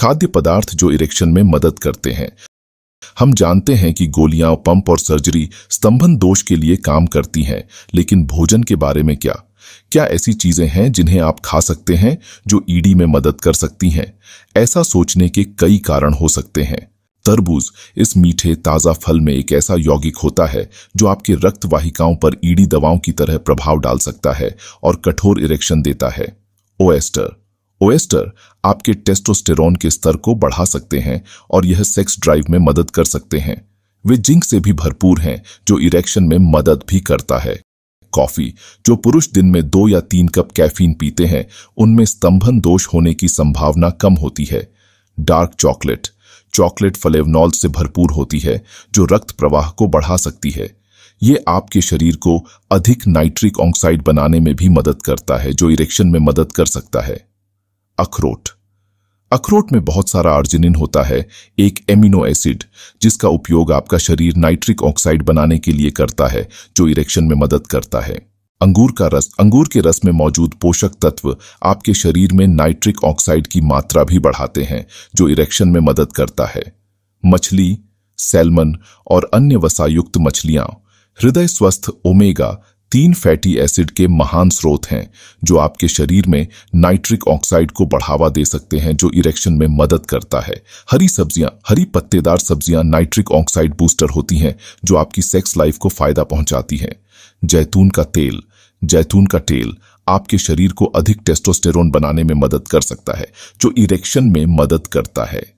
खाद्य पदार्थ जो इरेक्शन में मदद करते हैं हम जानते हैं कि गोलियां पंप और सर्जरी स्तंभन दोष के लिए काम करती हैं लेकिन भोजन के बारे में क्या क्या ऐसी चीजें हैं जिन्हें आप खा सकते हैं जो ईडी e में मदद कर सकती हैं ऐसा सोचने के कई कारण हो सकते हैं तरबूज इस मीठे ताजा फल में एक ऐसा यौगिक होता है जो आपके रक्त वाहिकाओं पर ईडी e दवाओं की तरह प्रभाव डाल सकता है और कठोर इरेक्शन देता है ओएस्टर ओएस्टर आपके टेस्टोस्टेरोन के स्तर को बढ़ा सकते हैं और यह सेक्स ड्राइव में मदद कर सकते हैं वे जिंक से भी भरपूर हैं जो इरेक्शन में मदद भी करता है कॉफी जो पुरुष दिन में दो या तीन कप कैफीन पीते हैं उनमें स्तंभन दोष होने की संभावना कम होती है डार्क चॉकलेट चॉकलेट फलेवनॉल से भरपूर होती है जो रक्त प्रवाह को बढ़ा सकती है ये आपके शरीर को अधिक नाइट्रिक ऑक्साइड बनाने में भी मदद करता है जो इरेक्शन में मदद कर सकता है अखरोट अखरोट में बहुत सारा आर्जिनिन होता है एक एमिनो एसिड जिसका उपयोग आपका शरीर नाइट्रिक ऑक्साइड बनाने के लिए करता है जो इरेक्शन में मदद करता है अंगूर का रस अंगूर के रस में मौजूद पोषक तत्व आपके शरीर में नाइट्रिक ऑक्साइड की मात्रा भी बढ़ाते हैं जो इरेक्शन में मदद करता है मछली सैलमन और अन्य वसायुक्त मछलियां हृदय स्वस्थ ओमेगा तीन फैटी एसिड के महान स्रोत हैं जो आपके शरीर में नाइट्रिक ऑक्साइड को बढ़ावा दे सकते हैं जो इरेक्शन में मदद करता है हरी सब्जियां हरी पत्तेदार सब्जियां नाइट्रिक ऑक्साइड बूस्टर होती हैं जो आपकी सेक्स लाइफ को फायदा पहुंचाती हैं जैतून का तेल जैतून का तेल आपके शरीर को अधिक टेस्टोस्टेरोन बनाने में मदद कर सकता है जो इरेक्शन में मदद करता है